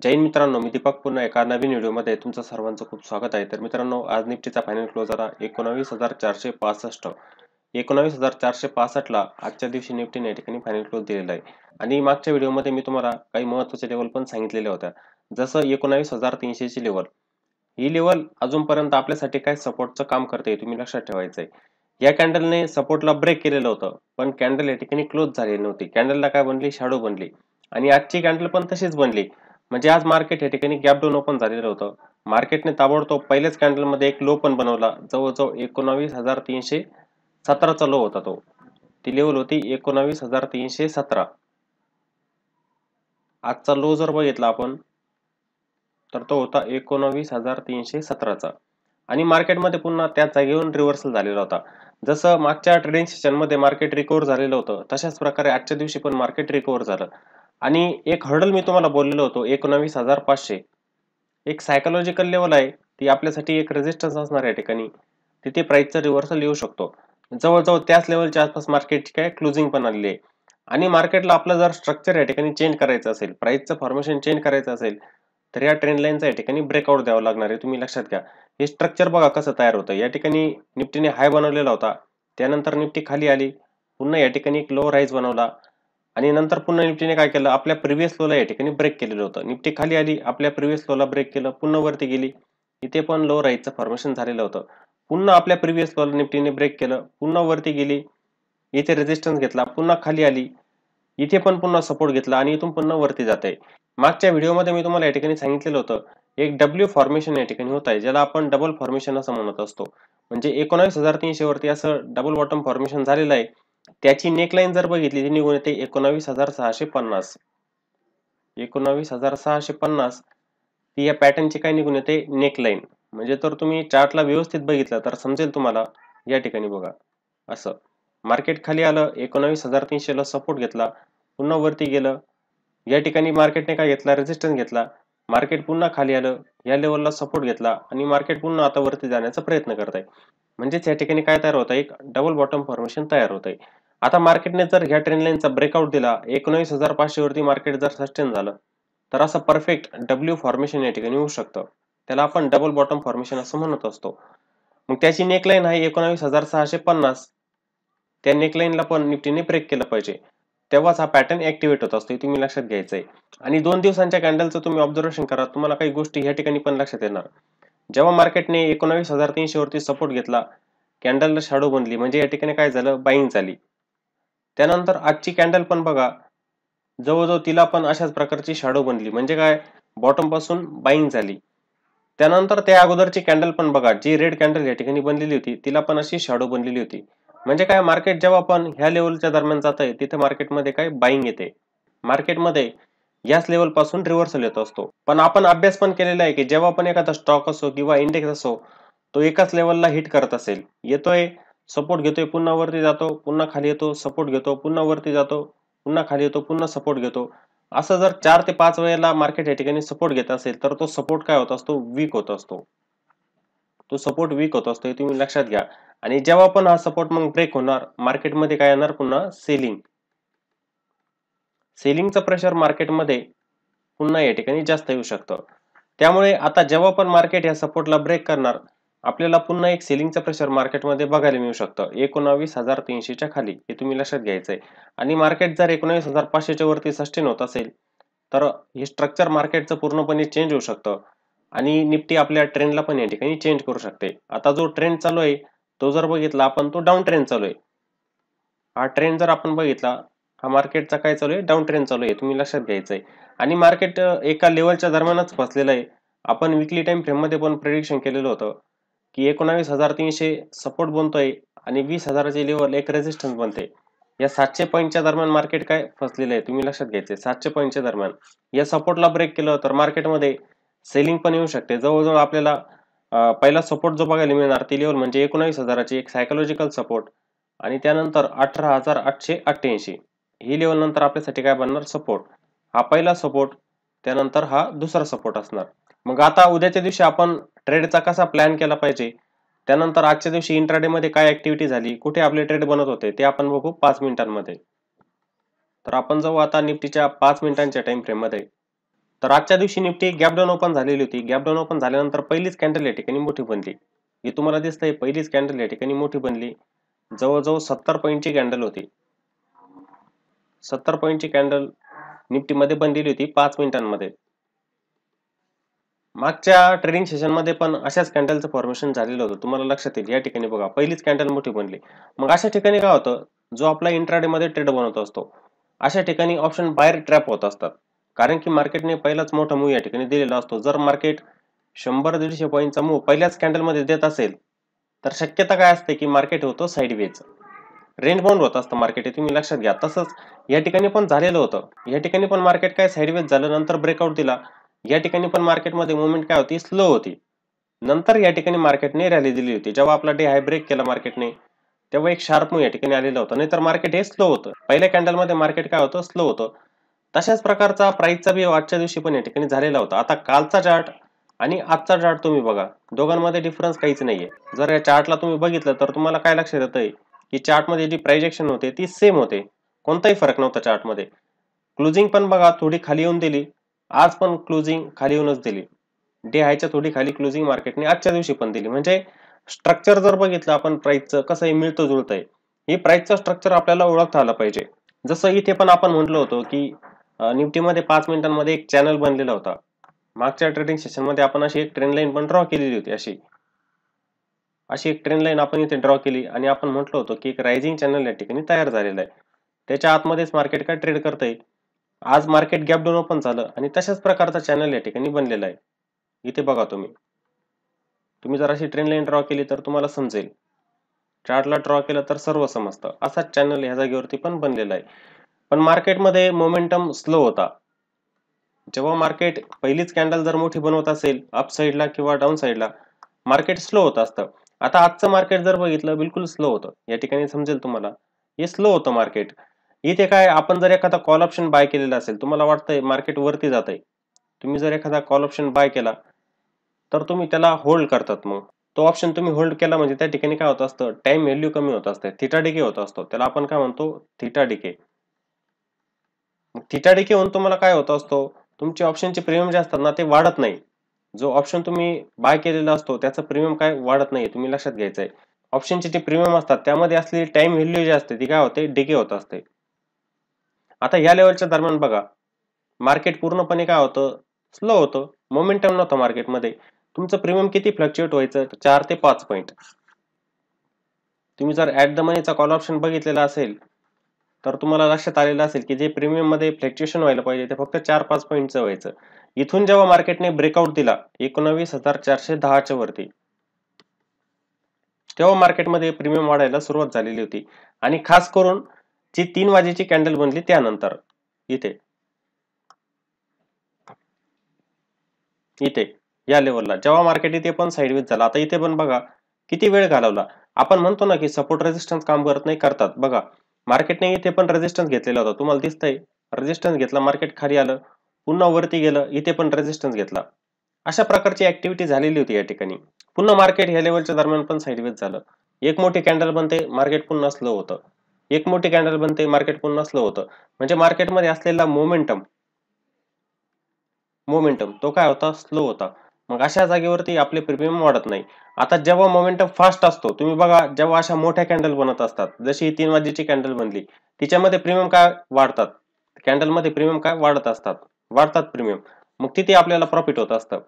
जैन मित्रांनो मी दीपक पुन्हा एका नवीन व्हिडिओमध्ये तुमचं सर्वांचं खूप स्वागत आहे तर मित्रांनो आज निफ्टीचा फायनल क्लोज झाला एकोणावीस हजार चारशे पासष्ट एकोणावीस हजार चारशे पासष्टला आजच्या दिवशी निफ्टीने या ठिकाणी फायनल क्लोज दिलेला आहे आणि मागच्या व्हिडिओमध्ये मी तुम्हाला काही महत्त्वाचे लेवल पण सांगितलेल्या होत्या जसं एकोणावीस हजार तीनशेची लेवल ही लेवल अजूनपर्यंत आपल्यासाठी काय सपोर्टचं काम करते तुम्ही लक्षात ठेवायचं आहे या कॅन्डलने सपोर्टला ब्रेक केलेलं होतं पण कॅन्डल या ठिकाणी क्लोज झालेली नव्हती कॅन्डलला काय बनली शॅडो बनली आणि आजची कॅन्डल पण तशीच बनली म्हणजे आज मार्केट या ठिकाणी गॅप डाऊन ओपन झालेलं होतं मार्केटने ताबडतोब पहिल्याच कॅन्डलमध्ये एक लो पण बनवला जवळजवळ एकोणावीस हजार तीनशे सतराचा लो होता तो ती लेवल होती एकोणावीस हजार तीनशे सतरा आजचा लो जर बघितला आपण तर तो होता एकोणावीस हजार तीनशे सतराचा आणि मार्केटमध्ये पुन्हा त्या जागेवरून रिव्हर्सल झालेला होता जसं मागच्या ट्रेडिंग सेशनमध्ये मार्केट रिकवर झालेलं होतं तशाच प्रकारे आजच्या दिवशी पण मार्केट रिकवर झालं आणि एक हर्डल मी तुम्हाला बोललेलो होतो एकोणावीस हजार पाचशे एक सायकोलॉजिकल लेवल आहे ती आपल्यासाठी एक रेजिस्टन्स असणार या ठिकाणी तिथे प्राईसचा रिव्हर्सल येऊ शकतो जवळजवळ त्याच लेवलच्या आसपास मार्केटची काय क्लोजिंग पण आलेली आहे आणि मार्केटला आपलं जर स्ट्रक्चर या ठिकाणी चेंज करायचं असेल प्राईसचं फॉर्मेशन चेंज करायचं असेल तर या ट्रेंड लाईनचा या ठिकाणी ब्रेकआउट द्यावं लागणार आहे तुम्ही लक्षात घ्या हे स्ट्रक्चर बघा कसं तयार होतं या ठिकाणी निफ्टीने हाय बनवलेला होता त्यानंतर निफ्टी खाली आली पुन्हा या ठिकाणी एक लो राईज बनवला आणि नंतर पुन्हा निफ्टीने काय केलं आपल्या प्रिव्हियस लोला या ठिकाणी ब्रेक केलेलं होतं निफ्टी खाली आली आपल्या प्रिव्हियस लोला ब्रेक केलं पुन्हा वरती गेली इथे पण लो राईटचं फॉर्मेशन झालेलं होतं पुन्हा आपल्या प्रिव्हियस लोला निफ्टीने ब्रेक केलं पुन्हा वरती गेली इथे रेजिस्टन्स घेतला पुन्हा खाली आली इथे पण पुन्हा सपोर्ट घेतला आणि इथून पुन्हा वरती जात आहे मागच्या व्हिडिओमध्ये मी तुम्हाला या ठिकाणी सांगितलेलं होतं एक डब्ल्यू फॉर्मेशन या ठिकाणी होत आहे ज्याला आपण डबल फॉर्मेशन असं म्हणत असतो म्हणजे एकोणावीस हजार तीनशे वरती असं डबल बॉटम फॉर्मेशन झालेलं आहे त्याची नेकलाईन जर बघितली ती निघून येते एकोणावीस हजार सहाशे पन्नास एकोणावीस हजार सहाशे पन्नास ती या पॅटर्नची काय निघून येते नेकलाईन म्हणजे तर तुम्ही चार्टला व्यवस्थित बघितलं तर समजेल तुम्हाला या ठिकाणी बघा असं मार्केट खाली आलं एकोणावीस हजार तीनशेला सपोर्ट घेतला पुन्हा वरती गेलं या ठिकाणी मार्केटने काय घेतला रेजिस्टन्स घेतला मार्केट पुन्हा खाली आलं या लेवलला सपोर्ट घेतला आणि मार्केट पुन्हा आता वरती जाण्याचा प्रयत्न करत आहे म्हणजेच या ठिकाणी काय तयार होत आहे एक डबल बॉटम फॉर्मेशन तयार होत आहे आता मार्केटने जर ह्या लाईनचा ब्रेकआउट दिला एकोणीस हजार पाचशेवरती मार्केट जर सस्टेन झालं तर असं परफेक्ट डब्ल्यू फॉर्मेशन या ठिकाणी होऊ शकतं त्याला आपण डबल बॉटम फॉर्मेशन असं म्हणत असतो मग त्याची नेकलाईन आहे एकोणावीस हजार सहाशे पन्नास त्या नेकलाईनला पण निफ्टीने ब्रेक केलं पाहिजे तेव्हाच हा पॅटर्न ऍक्टिव्हेट होत असतो तुम्ही लक्षात घ्यायचं आहे आणि दोन दिवसांच्या कॅन्डलचं तुम्ही ऑब्झर्वेशन करा तुम्हाला काही गोष्टी ह्या ठिकाणी पण लक्षात येणार जेव्हा मार्केटने एकोणावीस हजार तीनशे वरती सपोर्ट घेतला कॅन्डलला शॅडो बनली म्हणजे या ठिकाणी काय झालं बाईंग झाली त्यानंतर आजची कॅन्डल पण बघा जवळजवळ तिला पण अशाच प्रकारची शॅडो बनली म्हणजे काय बॉटम पासून बाईंग झाली त्यानंतर त्या अगोदरची कॅन्डल पण बघा जी रेड कॅन्डल या ठिकाणी बनलेली होती तिला पण अशी शॅडो बनलेली होती म्हणजे काय मार्केट जेव्हा आपण ह्या लेवलच्या दरम्यान जात आहे तिथे मार्केटमध्ये काय बाईंग येते मार्केटमध्ये याच लेवल पासून रिव्हर्सल येत असतो पण आपण अभ्यास पण केलेला आहे की जेव्हा आपण एखादा स्टॉक असो किंवा इंडेक्स असो तो एकाच लेवलला हिट करत असेल येतोय सपोर्ट घेतोय पुन्हा वरती जातो पुन्हा खाली येतो सपोर्ट घेतो पुन्हा वरती जातो पुन्हा खाली येतो पुन्हा सपोर्ट घेतो असं जर चार ते पाच वेळेला मार्केट या ठिकाणी सपोर्ट घेत असेल तर तो सपोर्ट काय होत असतो वीक होत असतो तो सपोर्ट वीक होत असतो हे तुम्ही लक्षात घ्या आणि जेव्हा पण हा सपोर्ट मग ब्रेक होणार मार्केटमध्ये काय येणार पुन्हा सेलिंग सेलिंगचं प्रेशर मार्केटमध्ये पुन्हा या ठिकाणी जास्त येऊ शकतं त्यामुळे आता जेव्हा पण मार्केट या सपोर्टला ब्रेक करणार आपल्याला पुन्हा एक सेलिंगचा प्रेशर मार्केटमध्ये बघायला मिळू शकतं एकोणावीस हजार तीनशेच्या खाली हे तुम्ही लक्षात घ्यायचं आहे आणि मार्केट जर एकोणावीस हजार पाचशेच्या वरती सस्टेन होत असेल तर हे स्ट्रक्चर मार्केटचं पूर्णपणे चेंज होऊ शकतं आणि निफ्टी आपल्या ट्रेंडला पण या ठिकाणी चेंज करू शकते आता जो ट्रेंड चालू आहे तो जर बघितला आपण तो डाऊन ट्रेंड चालू आहे हा ट्रेंड जर आपण बघितला हा मार्केटचा काय चालू आहे डाऊन ट्रेंड चालू आहे तुम्ही लक्षात घ्यायचं आहे आणि मार्केट एका लेवलच्या दरम्यानच फसलेलं आहे आपण विकली टाइम फ्रेममध्ये पण प्रेडिक्शन केलेलं होतं की एकोणावीस हजार तीनशे सपोर्ट बनतोय आणि वीस हजाराचे लेवल एक रेजिस्टन्स बनते या सातशे पॉईंटच्या दरम्यान मार्केट काय फसलेलं आहे तुम्ही लक्षात घ्यायचे सातशे पॉईंटच्या दरम्यान या सपोर्टला ब्रेक केलं तर मार्केटमध्ये सेलिंग पण येऊ शकते जवळजवळ आपल्याला पहिला सपोर्ट जो बघायला मिळणार ती लेवल म्हणजे एकोणावीस हजाराची एक सायकोलॉजिकल सपोर्ट आणि त्यानंतर अठरा हजार आठशे अठ्ठ्याऐंशी ही लेवल नंतर आपल्यासाठी काय बनणार सपोर्ट हा पहिला सपोर्ट त्यानंतर हा दुसरा सपोर्ट असणार मग आता उद्याच्या दिवशी आपण ट्रेडचा कसा प्लॅन केला पाहिजे त्यानंतर आजच्या दिवशी इंट्राडेमध्ये काय ॲक्टिव्हिटी झाली कुठे आपले ट्रेड बनत होते ते आपण बघू पाच मिनिटांमध्ये तर आपण जाऊ आता निफ्टीच्या पाच मिनिटांच्या टाइम फ्रेममध्ये तर आजच्या दिवशी निफ्टी गॅपडाऊन ओपन झालेली होती गॅपडाऊन ओपन झाल्यानंतर पहिलीच कॅन्डल या ठिकाणी मोठी बनली हे तुम्हाला दिसतंय पहिलीच कॅन्डल या ठिकाणी मोठी बनली जवळजवळ सत्तर पॉईंटची कॅन्डल होती सत्तर पॉईंटची कॅन्डल निफ्टीमध्ये बनलेली होती पाच मिनिटांमध्ये मागच्या ट्रेनिंग सेशनमध्ये पण अशाच कॅन्डलचं फॉर्मेशन झालेलं होतं तुम्हाला लक्षात येईल या ठिकाणी बघा पहिलीच कॅन्डल मोठी बनली मग अशा ठिकाणी काय होतं जो आपला मध्ये ट्रेड बनवत असतो अशा ठिकाणी ऑप्शन बाहेर ट्रॅप होत असतात कारण की मार्केटने पहिलाच मोठा मूव या ठिकाणी दिलेला असतो जर मार्केट शंभर दीडशे पॉईंटचा मूव पहिल्याच कॅन्डलमध्ये देत असेल तर शक्यता काय असते की मार्केट होतं साईडवेज रेंट बाउंड होत असतं मार्केट हे तुम्ही लक्षात घ्या तसंच या ठिकाणी पण झालेलं होतं या ठिकाणी पण मार्केट काय साईडवेज झालं नंतर ब्रेकआउट दिला या ठिकाणी पण मार्केटमध्ये मुवमेंट काय होती स्लो होती नंतर या ठिकाणी मार्केटने रॅली दिली होती जेव्हा आपला डे हाय ब्रेक केला मार्केटने तेव्हा एक शार्प मूव्ह या ठिकाणी आलेला होता नाहीतर मार्केट हे स्लो होतं पहिल्या कॅन्डलमध्ये मार्केट काय होतं स्लो होतं तशाच प्रकारचा प्राईसचा बी आजच्या दिवशी पण या ठिकाणी झालेला होता आता कालचा चार्ट आणि आजचा चार्ट तुम्ही बघा दोघांमध्ये डिफरन्स काहीच नाहीये जर या चार्टला तुम्ही बघितलं तर तुम्हाला काय लक्षात येतंय की चार्टमध्ये जी प्राइजेक्शन होते ती सेम होते कोणताही फरक नव्हता चार्टमध्ये क्लोजिंग पण बघा थोडी खाली येऊन दिली आज पण क्लोजिंग खाली येऊनच दिली डे हायच्या थोडी खाली क्लोजिंग मार्केटने आजच्या दिवशी पण दिली म्हणजे स्ट्रक्चर जर बघितलं आपण प्राईसचं कसं हे मिळतं जुळतंय हे प्राईसचं स्ट्रक्चर आपल्याला ओळखता आलं पाहिजे जसं इथे पण आपण म्हटलं होतं की निफ्टीमध्ये पाच मिनिटांमध्ये एक चॅनल बनलेला होता मागच्या ट्रेडिंग सेशनमध्ये आपण अशी एक ट्रेंड लाईन पण ड्रॉ केलेली होती अशी अशी एक ट्रेंड लाईन आपण इथे ड्रॉ केली आणि आपण म्हटलं होतं की एक रायझिंग चॅनल या ठिकाणी तयार झालेला आहे त्याच्या आतमध्येच मार्केट काय ट्रेड करता येईल आज मार्केट गॅप डाऊन ओपन झालं आणि तशाच प्रकारचा चॅनल या ठिकाणी बनलेला आहे इथे बघा तुम्ही तुम्ही जर अशी ट्रेन लाईन ड्रॉ केली तर तुम्हाला समजेल चार्टला ड्रॉ केलं तर सर्व समजतं असाच चॅनल ह्या जागेवरती पण बनलेला आहे पण मार्केटमध्ये मोमेंटम स्लो होता जेव्हा मार्केट पहिलीच कॅन्डल जर मोठी बनवत असेल अप साईडला किंवा डाऊन साईडला मार्केट स्लो होत असतं आता आजचं मार्केट जर बघितलं बिलकुल स्लो होतं या ठिकाणी समजेल तुम्हाला हे स्लो होतं मार्केट इथे काय आपण जर एखादा कॉल ऑप्शन बाय केलेला असेल तुम्हाला वाटतंय मार्केट वरती जात तुम्ही जर एखादा कॉल ऑप्शन बाय केला तर तुम्ही त्याला होल्ड करतात मग तो ऑप्शन तुम्ही होल्ड केला म्हणजे त्या ठिकाणी काय होत असतं टाइम व्हॅल्यू कमी होत असते थिटा डिके होत असतो त्याला आपण काय म्हणतो थिटा डिके थिटा डिके होऊन तुम्हाला काय होत असतो तुमचे ऑप्शनचे प्रीमियम जे असतात ना ते वाढत नाही जो ऑप्शन तुम्ही बाय केलेला असतो त्याचा प्रीमियम काय वाढत नाही तुम्ही लक्षात घ्यायचं आहे ऑप्शनचे जे प्रीमियम असतात त्यामध्ये असलेली टाइम व्हॅल्यू जी असते ती काय होते डिके होत असते आता ह्या लेवलच्या दरम्यान बघा मार्केट पूर्णपणे काय होतं स्लो होतं मोमेंटम नव्हतं मार्केटमध्ये तुमचं प्रीमियम किती फ्लक्च्युएट व्हायचं चार ते पाच पॉईंट तुम्ही जर ऍट द मनीचा कॉल ऑप्शन बघितलेला असेल तर तुम्हाला लक्षात आलेलं असेल की जे प्रीमियममध्ये फ्लक्च्युएशन व्हायला पाहिजे ते फक्त चार पाच पॉईंटचं व्हायचं इथून जेव्हा मार्केटने ब्रेकआउट दिला एकोणावीस हजार चारशे दहाच्या वरती तेव्हा मार्केटमध्ये प्रीमियम वाढायला सुरुवात झालेली होती आणि खास करून जी तीन वाजेची कॅन्डल बनली त्यानंतर इथे इथे या लेवलला जेव्हा मार्केट इथे पण साइडवेज झाला आता इथे पण बघा किती वेळ घालवला आपण म्हणतो ना की सपोर्ट रेजिस्टन्स काम करत नाही करतात बघा मार्केटने इथे पण रेजिस्टन्स घेतलेला होता तुम्हाला दिसतंय रेजिस्टन्स घेतला मार्केट खाली आलं पुन्हा वरती गेलं इथे पण रेजिस्टन्स घेतला अशा प्रकारची ऍक्टिव्हिटी झालेली होती या ठिकाणी पुन्हा मार्केट ह्या लेवलच्या दरम्यान पण साइडवेज झालं एक मोठी कॅन्डल बनते मार्केट पुन्हा स्लो होतं एक मोठी कॅन्डल बनते मार्केट पण नसलं होतं म्हणजे मार्केटमध्ये असलेला मोमेंटम मोमेंटम तो काय होता स्लो होता मग अशा जागेवरती आपले प्रीमियम वाढत नाही आता जेव्हा मोमेंटम फास्ट असतो तुम्ही बघा जेव्हा अशा मोठ्या कॅन्डल बनत असतात जशी तीन वाजेची कॅन्डल बनली तिच्यामध्ये प्रीमियम काय वाढतात कॅन्डलमध्ये प्रीमियम काय वाढत असतात वाढतात प्रीमियम मग तिथे आपल्याला प्रॉफिट होत असतं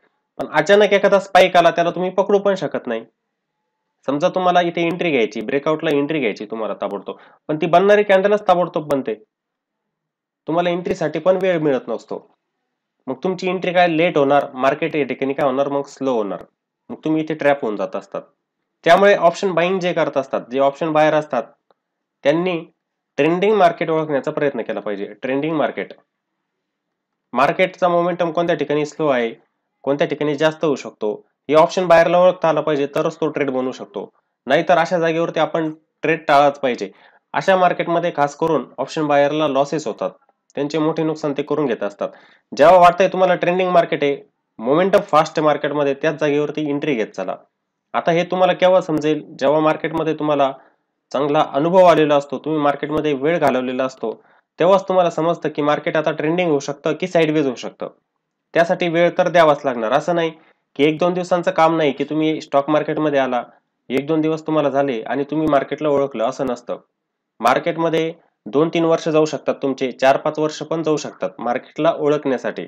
पण अचानक एखादा स्पाईक आला त्याला तुम्ही पकडू पण शकत नाही समजा तुम्हाला इथे एंट्री घ्यायची ब्रेकआउटला एंट्री घ्यायची तुम्हाला ताबडतोब पण ती बनणारी कॅन्डलच ताबडतोब बनते तुम्हाला एंट्रीसाठी पण वेळ मिळत नसतो मग तुमची एंट्री काय लेट होणार मार्केट या ठिकाणी काय होणार मग स्लो होणार मग तुम्ही इथे ट्रॅप होऊन जात असतात त्यामुळे ऑप्शन बाईंग जे करत असतात जे ऑप्शन बाहेर असतात त्यांनी ट्रेंडिंग मार्केट ओळखण्याचा प्रयत्न केला पाहिजे ट्रेंडिंग मार्केट मार्केटचा मोमेंटम कोणत्या ठिकाणी स्लो आहे कोणत्या ठिकाणी जास्त होऊ शकतो हे ऑप्शन बाहेरला ओळखता आलं पाहिजे तरच तो ट्रेड बनवू शकतो नाहीतर अशा जागेवरती आपण ट्रेड टाळाच पाहिजे अशा मार्केटमध्ये खास करून ऑप्शन बायरला लॉसेस होतात त्यांचे मोठे नुकसान ते करून घेत असतात जेव्हा वाटतंय तुम्हाला ट्रेंडिंग मार्केट आहे मोमेंटम फास्ट मार्केटमध्ये त्याच जागेवरती एंट्री घेत चला आता हे तुम्हाला केव्हा समजेल जेव्हा मार्केटमध्ये तुम्हाला चांगला अनुभव आलेला असतो तुम्ही मार्केटमध्ये वेळ घालवलेला असतो तेव्हाच तुम्हाला समजतं की मार्केट आता ट्रेंडिंग होऊ शकतं की साईडवेज होऊ शकतं त्यासाठी वेळ तर द्यावाच लागणार असं नाही की एक दोन दिवसांचं काम नाही की तुम्ही स्टॉक मार्केटमध्ये आला एक दोन दिवस तुम्हाला झाले आणि तुम्ही मार्केटला ओळखलं असं नसतं मार्केटमध्ये दोन तीन वर्ष जाऊ शकतात तुमचे चार पाच वर्ष पण जाऊ शकतात मार्केटला ओळखण्यासाठी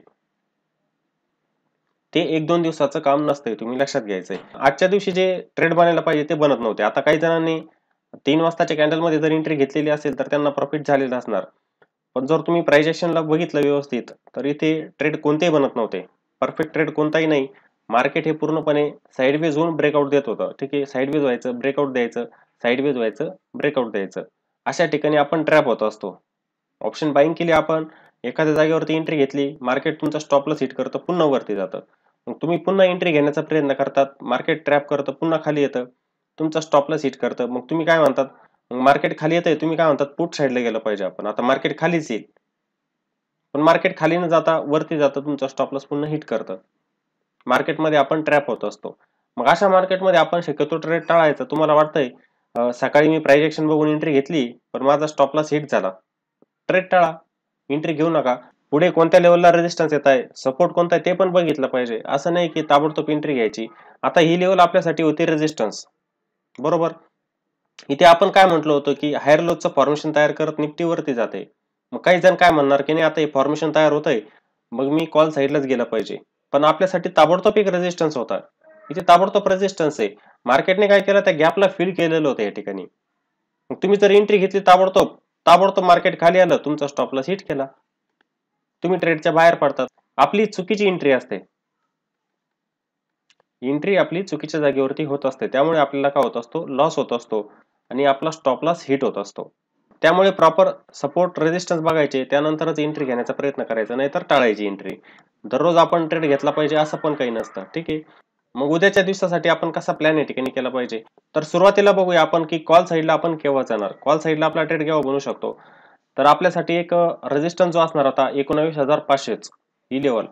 ते एक दोन दिवसाचं काम नसतंय तुम्ही लक्षात घ्यायचंय आजच्या दिवशी जे ट्रेड बनायला पाहिजे ते बनत नव्हते आता काही जणांनी तीन वाजताच्या कॅन्डलमध्ये जर एंट्री घेतलेली असेल तर त्यांना प्रॉफिट झालेलं असणार पण जर तुम्ही प्राइजेशनला बघितलं व्यवस्थित तर इथे ट्रेड कोणतेही बनत नव्हते परफेक्ट ट्रेड कोणताही नाही मार्केट हे पूर्णपणे साईडवेज होऊन ब्रेकआउट देत होतं ठीक आहे साईडवेज व्हायचं ब्रेकआउट द्यायचं साईडवेज व्हायचं ब्रेकआउट द्यायचं अशा ठिकाणी आपण ट्रॅप होत असतो ऑप्शन बाईंग केली आपण एखाद्या जागेवरती एंट्री घेतली मार्केट तुमचा स्टॉपलाच हिट करतं पुन्हा वरती जातं मग तुम्ही पुन्हा एंट्री घेण्याचा प्रयत्न करतात मार्केट ट्रॅप करतं पुन्हा खाली येतं तुमचा स्टॉपलाच हिट करतं मग तुम्ही काय म्हणतात मग मार्केट खाली आहे तुम्ही काय म्हणतात पुट साईडला गेलं पाहिजे आपण आता मार्केट खालीच येईल पण मार्केट खाली न जाता वरती जातं तुमचा स्टॉपला पुन्हा हिट करतं मार्केटमध्ये आपण ट्रॅप होत असतो मग अशा मार्केटमध्ये आपण शक्यतो ट्रेड टाळायचा तुम्हाला वाटतंय सकाळी मी प्रायजेक्शन बघून एंट्री घेतली पण माझा स्टॉपला हिट झाला ट्रेड टाळा एंट्री घेऊ नका पुढे कोणत्या लेवलला रेजिस्टन्स येत आहे सपोर्ट कोणता आहे ते पण बघितलं पाहिजे असं नाही की ताबडतोब एंट्री घ्यायची आता ही लेवल आपल्यासाठी होती रेजिस्टन्स बरोबर इथे आपण काय म्हटलं होतं की हायर लोकचं फॉर्मेशन तयार करत निफ्टीवरती जाते मग काही जण काय म्हणणार की नाही आता हे फॉर्मेशन तयार होत आहे मग मी कॉल साईडलाच गेला पाहिजे पण आपल्यासाठी ताबडतोब एक रेजिस्टन्स होता इथे ताबडतोब रेजिस्टन्स आहे मार्केटने काय केलं त्या गॅपला फिल केलेलं होतं या ठिकाणी मग तुम्ही जर एंट्री घेतली ताबडतोब ताबडतोब मार्केट खाली आलं तुमचा स्टॉपला हिट केला तुम्ही ट्रेडच्या बाहेर पडतात आपली चुकीची एंट्री असते एंट्री आपली चुकीच्या जागेवरती होत असते त्यामुळे आपल्याला काय होत असतो लॉस होत असतो आणि आपला स्टॉप लॉस हिट होत असतो त्यामुळे प्रॉपर सपोर्ट रेजिस्टन्स बघायचे त्यानंतरच एंट्री घेण्याचा प्रयत्न करायचा नाहीतर टाळायची एंट्री दररोज आपण ट्रेड घेतला पाहिजे असं पण काही नसतं ठीक आहे मग उद्याच्या दिवसासाठी आपण कसा प्लॅन या ठिकाणी केला पाहिजे तर सुरुवातीला बघूया आपण की कॉल साईडला आपण केव्हा जाणार कॉल साईडला आपला ट्रेड केव्हा बनवू शकतो तर आपल्यासाठी एक रेजिस्टन्स जो असणार होता एकोणावीस हजार पाचशेच ही लेवल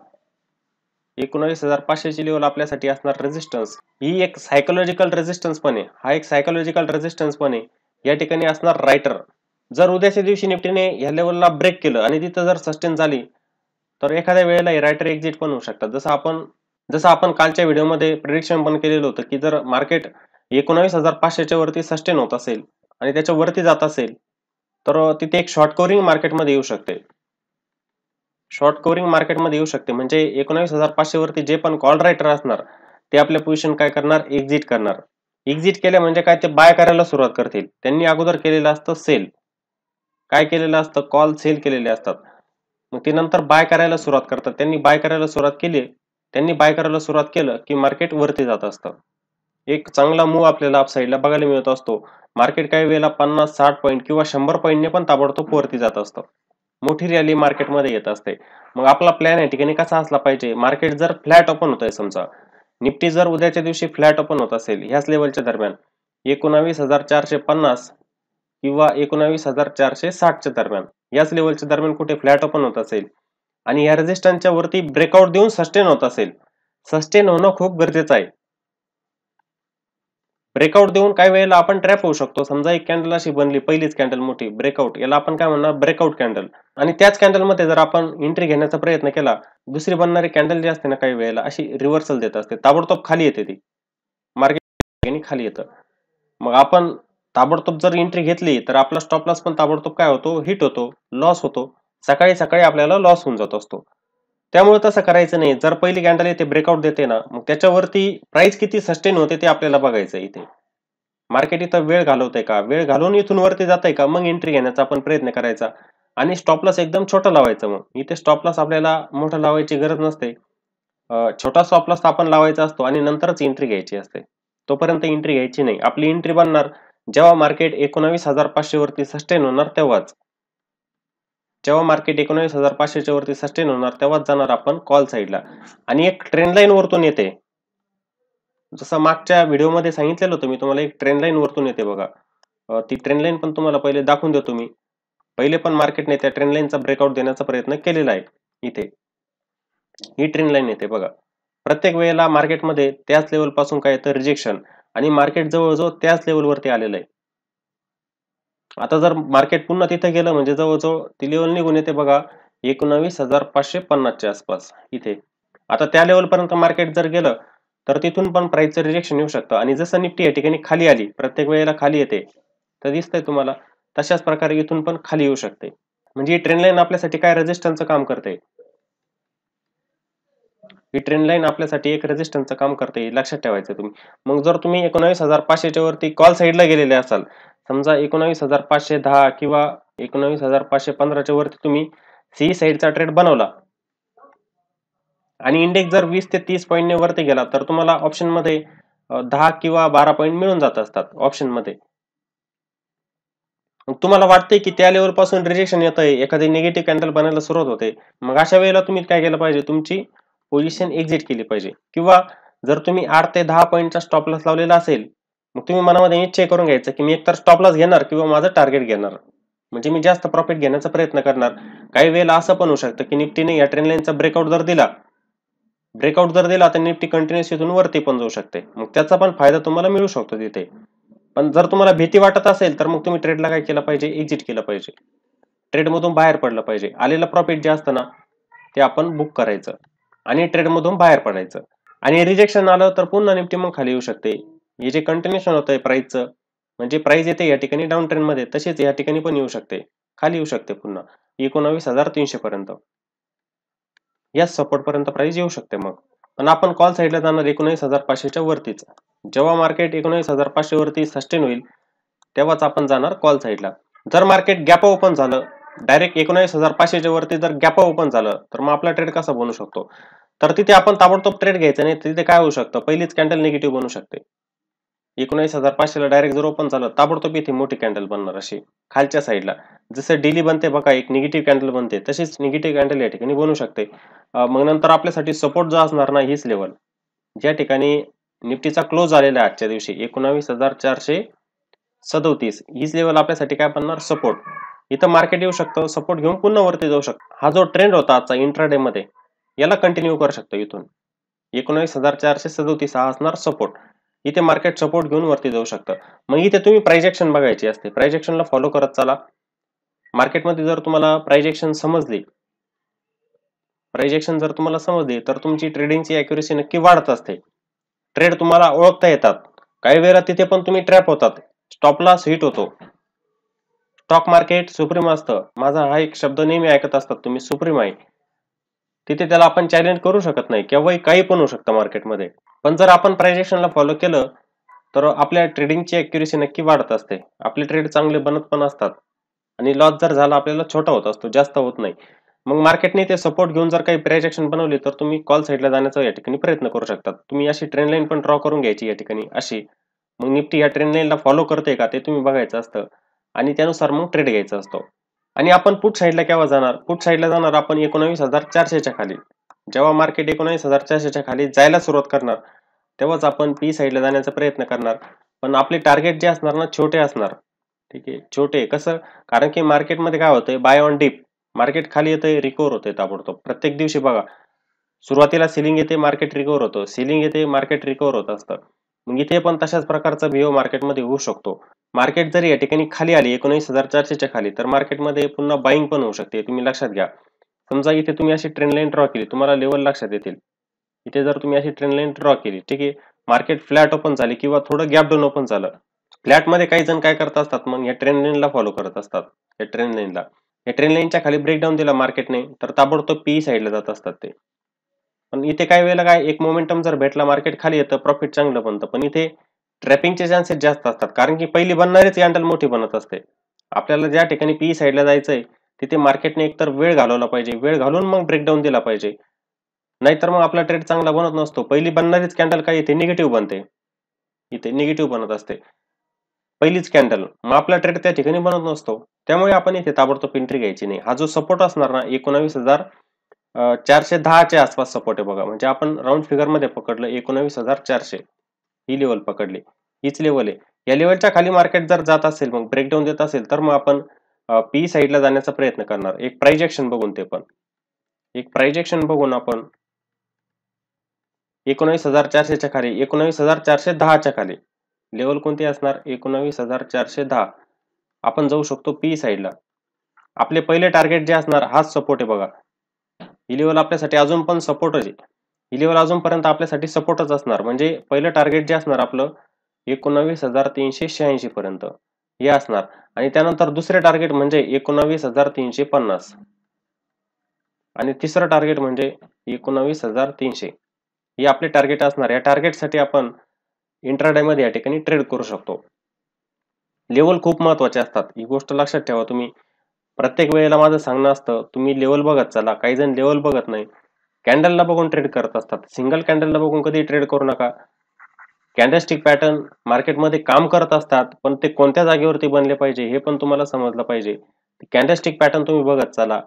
एकोणावीस हजार पाचशेची लेवल आपल्यासाठी असणार रेजिस्टन्स ही एक सायकोलॉजिकल रेजिस्टन्स पण आहे हा एक सायकोलॉजिकल रेजिस्टन्स पण आहे या ठिकाणी असणार रायटर जर उद्याच्या दिवशी निफ्टीने ह्या लेवलला ब्रेक केलं आणि तिथं जर सस्टेन झाली तर एखाद्या वेळेला रायटर एक्झिट पण होऊ शकतात जसं आपण जसं आपण कालच्या व्हिडिओमध्ये प्रिडिक्शन पण केलेलं होतं की जर मार्केट एकोणावीस हजार पाचशेच्या वरती सस्टेन होत असेल आणि त्याच्या वरती जात असेल तर तिथे एक शॉर्ट कवरिंग मार्केटमध्ये येऊ शकते शॉर्ट कवरिंग मार्केटमध्ये येऊ शकते म्हणजे एकोणावीस हजार पाचशे वरती जे पण कॉल रायटर असणार ते आपल्या पोझिशन काय करणार एक्झिट करणार एक्झिट केल्या म्हणजे काय ते बाय करायला सुरुवात करतील त्यांनी अगोदर केलेलं असतं सेल काय केलेलं असतं कॉल सेल केलेले असतात मग ते नंतर बाय करायला सुरुवात करतात त्यांनी बाय करायला सुरुवात केली त्यांनी बाय करायला सुरुवात केलं की मार्केट वरती जात असतं एक चांगला मूव आपल्याला अपसाईडला बघायला मिळत असतो मार्केट काही वेळेला पन्नास साठ पॉईंट किंवा शंभर पॉईंटने पण ताबडतोब वरती जात असतं मोठी रॅली मार्केटमध्ये येत असते मग आपला प्लॅन या ठिकाणी कसा असला पाहिजे मार्केट जर फ्लॅट ओपन होत आहे समजा निफ्टी जर उद्याच्या दिवशी फ्लॅट ओपन होत असेल ह्याच लेवलच्या दरम्यान एकोणावीस हजार चारशे पन्नास किंवा एकोणावीस हजार चारशे साठच्या दरम्यान याच लेवलच्या दरम्यान कुठे फ्लॅट ओपन होत असेल आणि या रेजिस्टन्सच्या वरती ब्रेकआउट देऊन सस्टेन होत असेल सस्टेन होणं खूप गरजेचं आहे ब्रेकआउट देऊन काही वेळेला आपण ट्रॅप होऊ शकतो समजा एक कॅन्डल अशी बनली पहिलीच कॅन्डल मोठी ब्रेकआउट याला आपण काय म्हणणार ब्रेकआउट कॅन्डल आणि त्याच कॅन्डलमध्ये जर आपण एंट्री घेण्याचा प्रयत्न केला दुसरी बनणारी कॅन्डल जी असते ना काही वेळेला अशी रिव्हर्सल देत असते ताबडतोब खाली येते ती मार्केट खाली येतं मग आपण ताबडतोब जर एंट्री घेतली तर आपला स्टॉप लॉस पण ताबडतोब काय होतो हिट होतो लॉस होतो सकाळी सकाळी आपल्याला लॉस होऊन जात असतो त्यामुळे तसं करायचं नाही जर पहिली कॅन्डल येते ब्रेकआउट देते ना मग त्याच्यावरती प्राइस किती सस्टेन होते ते आपल्याला बघायचं इथे मार्केट इथं वेळ घालवतंय का वेळ घालून इथून वरती जात का मग एंट्री घेण्याचा आपण प्रयत्न करायचा आणि स्टॉप लॉस एकदम छोटा लावायचा मग इथे स्टॉप लॉस आपल्याला मोठा लावायची गरज नसते छोटा स्टॉप लॉस आपण लावायचा असतो आणि नंतरच एंट्री घ्यायची असते तोपर्यंत एंट्री घ्यायची नाही आपली एंट्री बनणार जेव्हा मार्केट एकोणावीस हजार पाचशे वरती सस्टेन होणार तेव्हाच जेव्हा मार्केट एकोणावीस हजार पाचशेच्या वरती सस्टेन होणार तेव्हाच जाणार आपण कॉल साईडला आणि एक ट्रेंड लाईन वरतून येते जसं मागच्या व्हिडिओमध्ये सांगितलेलं होतं मी तुम्हाला एक ट्रेंड लाईन वरतून येते बघा ती ट्रेंड लाईन पण तुम्हाला पहिले दाखवून देतो मी पहिले पण मार्केटने त्या ट्रेंड लाईनचा ब्रेकआउट देण्याचा प्रयत्न केलेला आहे इथे ही ट्रेंड लाईन येते बघा प्रत्येक वेळेला मार्केटमध्ये त्याच लेवलपासून काय येतं रिजेक्शन आणि मार्केट जवळजवळ त्याच लेवलवरती आलेलं आहे आता जर मार्केट पुन्हा तिथे गेलं म्हणजे जवळजवळ ती लेवल निघून येते बघा एकोणावीस हजार पाचशे पन्नासच्या आसपास इथे आता त्या लेवलपर्यंत मार्केट जर गेलं तर तिथून पण प्राईसचं रिजेक्शन येऊ शकतं आणि जसं निफ्टी या ठिकाणी खाली आली प्रत्येक वेळेला खाली येते तर दिसतंय तुम्हाला तशाच प्रकारे इथून पण खाली येऊ शकते म्हणजे ही ट्रेनलाईन आपल्यासाठी काय रेजिस्टन्सचं काम करते ही ट्रेंड लाईन आपल्यासाठी एक रेजिस्टन्सचं काम करते लक्षात ठेवायचं तुम्ही मग जर तुम्ही एकोणावीस हजार पाचशेच्या वरती कॉल साईडला गेलेले असाल समजा एकोणावीस हजार पाचशे दहा किंवा एकोणावीस हजार पाचशे पंधराच्या वरती तुम्ही सी साईडचा ट्रेड बनवला आणि इंडेक्स जर वीस ते तीस पॉईंटने वरती गेला तर तुम्हाला ऑप्शनमध्ये दहा किंवा बारा पॉईंट मिळून जात असतात ऑप्शनमध्ये तुम्हाला वाटते की त्या लेवलपासून रिजेक्शन येत आहे एखादी निगेटिव्ह कॅन्डल बनायला सुरुवात होते मग अशा वेळेला तुम्ही काय केलं पाहिजे तुमची पोझिशन एक्झिट केली पाहिजे किंवा जर तुम्ही आठ ते दहा पॉईंटचा स्टॉप लॉस लावलेला असेल मग तुम्ही मनामध्ये निश्चय करून घ्यायचं की मी एकतर स्टॉप लॉस घेणार किंवा माझं टार्गेट घेणार म्हणजे मी जास्त प्रॉफिट घेण्याचा प्रयत्न करणार काही वेळेला असं पण होऊ शकतं की निफ्टीने या ट्रेन लाईनचा ब्रेकआउट जर दिला ब्रेकआउट जर दिला तर निफ्टी कंटिन्युअस इथून वरती पण जाऊ शकते मग त्याचा पण फायदा तुम्हाला मिळू शकतो तिथे पण जर तुम्हाला भीती वाटत असेल तर मग तुम्ही ट्रेडला काय केलं पाहिजे एक्झिट केलं पाहिजे ट्रेडमधून बाहेर पडलं पाहिजे आलेलं प्रॉफिट जे असतं ना ते आपण बुक करायचं आणि ट्रेडमधून बाहेर पडायचं आणि रिजेक्शन आलं तर पुन्हा निफ्टी मग खाली येऊ शकते हे जे कंटिन्युएशन होतंय प्राईसचं म्हणजे प्राईस येते या ठिकाणी डाऊन ट्रेंडमध्ये तसेच या ठिकाणी पण येऊ शकते खाली येऊ शकते पुन्हा एकोणावीस हजार तीनशे पर्यंत या सपोर्ट पर्यंत प्राइस येऊ शकते मग पण आपण कॉल साईडला जाणार एकोणीस हजार पाचशेच्या वरतीच जेव्हा मार्केट एकोणीस हजार पाचशे वरती सस्टेन होईल तेव्हाच आपण जाणार कॉल साईडला जर मार्केट गॅप ओपन झालं डायरेक्ट एकोणावीस हजार पाचशेच्या वरती जर गॅप ओपन झालं तर मग आपला ट्रेड कसा बनू शकतो तर तिथे आपण ताबडतोब ट्रेड घ्यायचा नाही तिथे काय होऊ शकतं पहिलीच कॅन्डल निगेटिव्ह बनू शकते एकोणीस हजार पाचशेला डायरेक्ट जर ओपन झालं ताबडतोब इथे मोठी कॅन्डल बनणार अशी खालच्या साईडला जसं डेली बनते बघा एक निगेटिव्ह कॅन्डल बनते तशीच निगेटिव्ह कॅन्डल या ठिकाणी बनू शकते मग नंतर आपल्यासाठी सपोर्ट जो असणार ना हीच लेवल ज्या ठिकाणी निफ्टीचा क्लोज आलेला आहे आजच्या दिवशी एकोणावीस हजार चारशे सदोतीस हीच लेवल आपल्यासाठी काय बनणार सपोर्ट इथं मार्केट येऊ शकतं सपोर्ट घेऊन पुन्हा वरती जाऊ शकतो हा जो ट्रेंड होता आजचा इंट्राडे मध्ये याला कंटिन्यू करू शकतो इथून एकोणीस हजार चारशे सदोतीस हा असणार सपोर्ट इथे मार्केट सपोर्ट घेऊन वरती जाऊ शकतं मग इथे तुम्ही प्रायजेक्शन बघायची असते प्रायजेक्शनला फॉलो करत चाला मार्केटमध्ये जर तुम्हाला प्रायजेक्शन समजली प्रायजेक्शन जर तुम्हाला समजली तर तुमची ट्रेडिंगची अॅक्युरेसी नक्की वाढत असते ट्रेड तुम्हाला ओळखता येतात काही वेळा तिथे पण तुम्ही ट्रॅप होतात स्टॉप लॉस हिट होतो स्टॉक मार्केट सुप्रीम असतं माझा हा एक शब्द नेहमी ऐकत असतात तुम्ही सुप्रीम आहे तिथे त्याला आपण चॅलेंज करू शकत नाही केव्हाही काही पण होऊ शकतं मार्केटमध्ये पण जर आपण प्रायझेशनला फॉलो केलं तर आपल्या ट्रेडिंगची अॅक्युरेसी नक्की वाढत असते आपले ट्रेड चांगले बनत पण असतात आणि लॉस जर झाला आपल्याला छोटा होत असतो जास्त होत नाही मग मार्केटने ते सपोर्ट घेऊन जर काही प्रायजेक्शन बनवली तर तुम्ही कॉल साईडला जाण्याचा या ठिकाणी प्रयत्न करू शकतात तुम्ही अशी ट्रेन लाईन पण ड्रॉ करून घ्यायची या ठिकाणी अशी मग निफ्टी या ट्रेन लाईनला फॉलो करते का ते तुम्ही बघायचं असतं आणि त्यानुसार मग ट्रेड घ्यायचा असतो आणि आपण पुट साईडला केव्हा जाणार पुट साईडला जाणार आपण एकोणावीस हजार चारशेच्या खाली जेव्हा मार्केट एकोणावीस हजार चारशेच्या खाली जायला सुरुवात करणार तेव्हाच आपण पी साईडला जाण्याचा प्रयत्न करणार पण आपले टार्गेट जे असणार ना छोटे असणार ठीक आहे छोटे कसं कारण की मार्केटमध्ये काय होतंय बाय ऑन डीप मार्केट खाली येतंय रिकवर होतंय ताबडतोब प्रत्येक दिवशी बघा सुरुवातीला सिलिंग येते मार्केट रिकवर होतं सिलिंग येते मार्केट रिकवर होत असतं मग इथे पण तशाच प्रकारचा व्हिओ मार्केटमध्ये होऊ शकतो मार्केट जरी या ठिकाणी खाली आली एकोणीस हजार चारशेच्या खाली तर मार्केटमध्ये पुन्हा बाईंग पण होऊ शकते तुम्ही लक्षात घ्या समजा इथे तुम्ही अशी ट्रेंड लाईन ड्रॉ केली तुम्हाला लेवल लक्षात येतील इथे जर तुम्ही अशी ट्रेंड लाईन ड्रॉ केली ठीक आहे मार्केट फ्लॅट ओपन झाली किंवा थोडं गॅप डाऊन ओपन झालं फ्लॅटमध्ये काही जण काय करत असतात मग या ट्रेंड लाईनला फॉलो करत असतात या ट्रेंड लाईनला या ट्रेंड लाईनच्या खाली ब्रेकडाऊन दिला मार्केटने तर ताबडतोब पीई साईडला e जात असतात ते पण इथे काही वेळेला काय एक मोमेंटम जर भेटला मार्केट खाली येतं प्रॉफिट चांगलं बनतं पण इथे ट्रॅपिंगचे चान्सेस जास्त असतात कारण की पहिली बनणारीच कॅन्डल मोठी बनत असते आपल्याला ज्या ठिकाणी पी साईडला जायचं आहे तिथे मार्केटने एकतर वेळ घालवला पाहिजे वेळ घालून मग ब्रेकडाऊन दिला पाहिजे नाहीतर मग आपला ट्रेड चांगला बनत नसतो पहिली बनणारीच कॅन्डल काय इथे निगेटिव्ह बनते इथे निगेटिव्ह बनत असते पहिलीच कॅन्डल मग आपला ट्रेड त्या ठिकाणी बनत नसतो त्यामुळे आपण इथे ताबडतोब एंट्री घ्यायची नाही हा जो सपोर्ट असणार ना एकोणावीस हजार चारशे दहाच्या आसपास सपोर्ट आहे बघा म्हणजे आपण राऊंड फिगरमध्ये पकडलं एकोणावीस हजार चारशे ही लेवल पकडली हीच लेवल आहे या लेवलच्या खाली मार्केट जर जात असेल मग ब्रेकडाऊन देत असेल तर मग आपण पी साईडला जाण्याचा प्रयत्न करणार एक प्राइजेक्शन बघून ते पण एक प्राइजेक्शन बघून आपण एकोणावीस हजार चारशेच्या खाली एकोणावीस हजार चारशे दहाच्या खाली लेवल कोणती असणार एकोणावीस हजार चारशे दहा आपण जाऊ शकतो पी साईडला आपले पहिले टार्गेट जे असणार हाच सपोर्ट आहे बघा ही लेवल आपल्यासाठी अजून पण सपोर्टच आहे ही अजूनपर्यंत आपल्यासाठी सपोर्टच असणार म्हणजे पहिलं टार्गेट जे असणार आपलं एकोणावीस हजार तीनशे शहाऐंशी पर्यंत हे असणार आणि त्यानंतर दुसरे टार्गेट म्हणजे एकोणावीस हजार तीनशे पन्नास आणि तिसरं टार्गेट म्हणजे एकोणावीस हजार तीनशे हे आपले टार्गेट असणार या टार्गेटसाठी आपण इंट्राडेमध्ये या ठिकाणी ट्रेड करू शकतो लेवल खूप महत्वाचे असतात ही गोष्ट लक्षात ठेवा तुम्ही प्रत्येक वेळेला माझं सांगणं असतं तुम्ही लेवल बघत चला काही जण लेवल बघत नाही कॅन्डलला बघून ट्रेड करत असतात सिंगल कॅन्डलला बघून कधी ट्रेड करू नका कॅन्डलस्टिक पॅटर्न मार्केटमध्ये काम करत असतात पण ते कोणत्या जागेवरती बनले पाहिजे हे पण तुम्हाला समजलं पाहिजे कॅन्डलस्टिक पॅटर्न तुम्ही बघत चला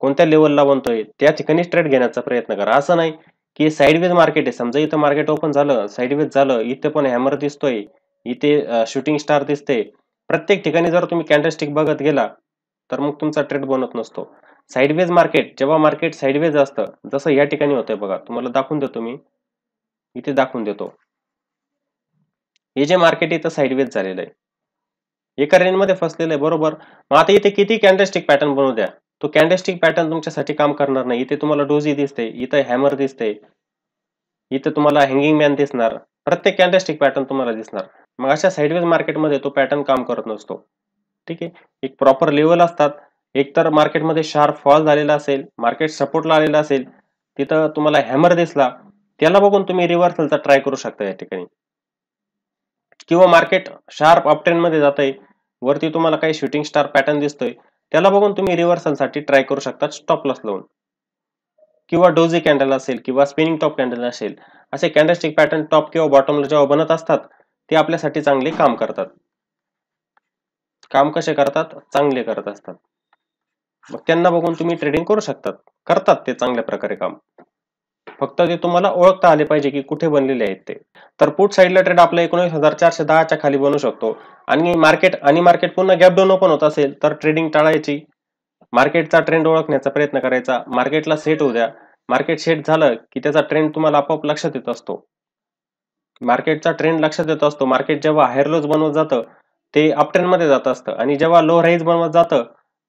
कोणत्या लेवलला बनतोय त्या ठिकाणी ट्रेड घेण्याचा प्रयत्न करा असं नाही की साईडवेज मार्केट आहे समजा इथं मार्केट ओपन झालं साईडवेज झालं इथे पण हॅमर दिसतोय इथे शूटिंग स्टार दिसते प्रत्येक ठिकाणी जर तुम्ही कॅन्डलस्टिक बघत गेला तर मग तुमचा ट्रेड बनत नसतो साईडवेज मार्केट जेव्हा मार्केट साईडवेज असतं जसं या ठिकाणी होतंय बघा तुम्हाला दाखवून देतो मी इथे दाखवून देतो हे जे मार्केट इथं साईडवेज झालेलं आहे एका रेंजमध्ये फसलेलं आहे बरोबर मग आता इथे किती कॅन्डेस्टिक पॅटर्न बनवू द्या तो कॅन्डेस्टिक पॅटर्न तुमच्यासाठी काम करणार नाही इथे तुम्हाला डोजी दिसते इथं हॅमर दिसते इथं तुम्हाला हँगिंग मॅन दिसणार प्रत्येक कॅन्डेस्टिक पॅटर्न तुम्हाला दिसणार मग अशा साईडवेज मार्केटमध्ये तो पॅटर्न काम करत नसतो ठीक आहे एक प्रॉपर लेवल असतात एकतर मार्केटमध्ये शार्प फॉल झालेला असेल मार्केट सपोर्टला आलेला असेल तिथं तुम्हाला हॅमर दिसला त्याला बघून तुम्ही रिव्हर्सलचा ट्राय करू शकता या ठिकाणी किंवा मार्केट शार्प अपट्रेंडमध्ये जात आहे वरती तुम्हाला काही शूटिंग स्टार पॅटर्न दिसतोय त्याला बघून तुम्ही रिव्हर्सलसाठी ट्राय करू शकता स्टॉप लॉस लावून किंवा डोजी कॅन्डल असेल किंवा स्पिनिंग टॉप कॅन्डल असेल असे कॅन्डलस्टिक पॅटर्न टॉप किंवा बॉटमला जेव्हा बनत असतात ते आपल्यासाठी चांगले काम करतात काम कसे करतात चांगले करत असतात मग त्यांना बघून तुम्ही ट्रेडिंग करू शकतात करतात ते चांगल्या प्रकारे काम फक्त ते तुम्हाला ओळखता आले पाहिजे की कुठे बनलेले आहेत ते तर पुट साईडला ट्रेड आपला एकोणीस हजार चारशे दहाच्या खाली बनू शकतो आणि मार्केट आणि मार्केट पुन्हा गॅप डाऊन ओपन होत असेल तर ट्रेडिंग टाळायची मार्केटचा ट्रेंड ओळखण्याचा प्रयत्न करायचा मार्केटला सेट होऊ द्या मार्केट सेट झालं की त्याचा ट्रेंड तुम्हाला आपोआप लक्षात येत असतो मार्केटचा ट्रेंड लक्षात येत असतो मार्केट जेव्हा हायर बनवत जातं ते अप मध्ये जात असतं आणि जेव्हा लो राईज बनवत जातं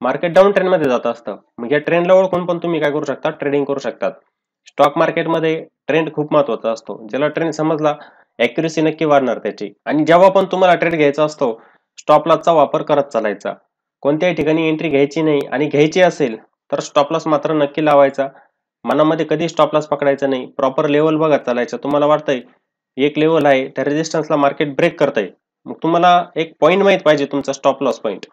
मार्केट डाऊन मध्ये जात असतं मग या ट्रेंडला ओळखून पण तुम्ही काय करू शकता ट्रेडिंग करू शकतात स्टॉक मार्केटमध्ये ट्रेंड खूप महत्वाचा असतो ज्याला ट्रेंड समजला अॅक्युरेसी नक्की वाढणार त्याची आणि जेव्हा पण तुम्हाला ट्रेड घ्यायचा असतो स्टॉप लॉसचा वापर करत चालायचा कोणत्याही ठिकाणी एंट्री घ्यायची नाही आणि घ्यायची असेल तर लॉस मात्र नक्की लावायचा मनामध्ये कधी लॉस पकडायचा नाही प्रॉपर लेवल बघत चालायचं तुम्हाला वाटतंय एक लेवल आहे त्या रेजिस्टन्सला मार्केट ब्रेक करतंय मग तुम्हाला एक पॉईंट माहित पाहिजे तुमचा स्टॉप लॉस पॉईंट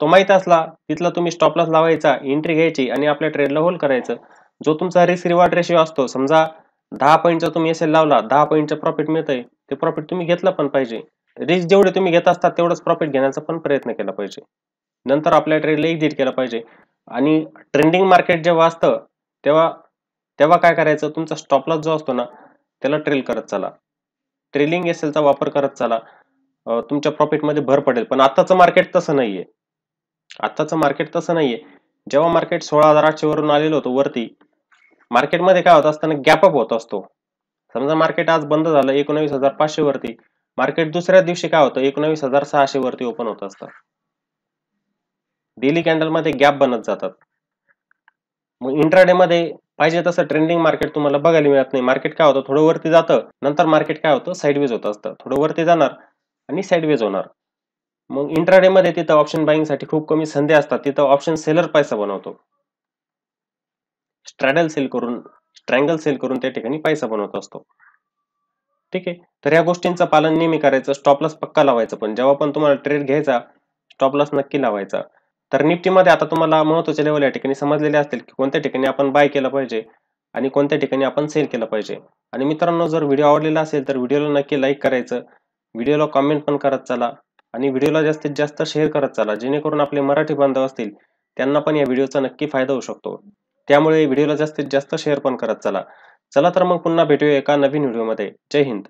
तो माहित असला तिथला तुम्ही स्टॉप लॉस लावायचा एंट्री घ्यायची आणि आपल्या ट्रेडला होल्ड करायचं जो तुमचा रिस्क रिवॉर्ड रेशिओ असतो समजा दहा पॉईंटचा तुम्ही एसेल लावला दहा पॉईंटचा प्रॉफिट मिळतंय ते प्रॉफिट तुम्ही घेतलं पण पाहिजे रिस्क जेवढे तुम्ही घेत असता तेवढंच प्रॉफिट घेण्याचा पण प्रयत्न केला पाहिजे नंतर आपल्या ट्रेडला एक्झिट केला पाहिजे आणि ट्रेंडिंग मार्केट जेव्हा असतं तेव्हा तेव्हा काय करायचं तुमचा स्टॉप लॉस जो असतो ना त्याला ट्रेल करत चला ट्रेलिंग चा वापर करत चला तुमच्या प्रॉफिटमध्ये भर पडेल पण आताचं मार्केट तसं नाहीये आताचं मार्केट तसं नाहीये जेव्हा मार्केट सोळा हजार आठशे वरून आलेलं होतं वरती मार्केटमध्ये काय होत असताना गॅपअप होत असतो समजा मार्केट आज बंद झालं एकोणावीस हजार पाचशे वरती मार्केट दुसऱ्या दिवशी काय होतं एकोणावीस हजार सहाशे वरती ओपन होत असतं डेली कॅन्डलमध्ये गॅप बनत जातात मग इंट्राडे मध्ये पाहिजे तसं ट्रेंडिंग मार्केट तुम्हाला बघायला मिळत नाही मार्केट काय होतं थोडं वरती जातं नंतर मार्केट काय होतं साईडवेज होत असतं थोडं वरती जाणार आणि साईडवेज होणार मग इंट्राडे मध्ये तिथं ऑप्शन साठी खूप कमी संधी असतात तिथं ऑप्शन सेलर पैसा बनवतो स्ट्रॅडल सेल करून स्ट्रँगल सेल करून त्या ठिकाणी पैसा बनवत असतो ठीक आहे तर या गोष्टींचं पालन नेहमी करायचं स्टॉपलॉस पक्का लावायचं पण जेव्हा पण तुम्हाला ट्रेड घ्यायचा स्टॉपलॉस नक्की लावायचा तर निफ्टीमध्ये आता तुम्हाला महत्वाच्या लेवल या ठिकाणी समजलेले असतील की कोणत्या ठिकाणी आपण बाय केलं पाहिजे आणि कोणत्या ठिकाणी आपण सेल केलं पाहिजे आणि मित्रांनो जर व्हिडिओ आवडलेला असेल तर व्हिडिओला नक्की लाईक करायचं व्हिडिओला कॉमेंट पण करत चला आणि व्हिडिओला जास्तीत जास्त शेअर करत चला जेणेकरून आपले मराठी बांधव असतील त्यांना पण या व्हिडिओचा नक्की फायदा होऊ शकतो त्यामुळे व्हिडिओला जास्तीत जास्त शेअर पण करत चला चला तर मग पुन्हा भेटूया एका नवीन व्हिडिओमध्ये जय हिंद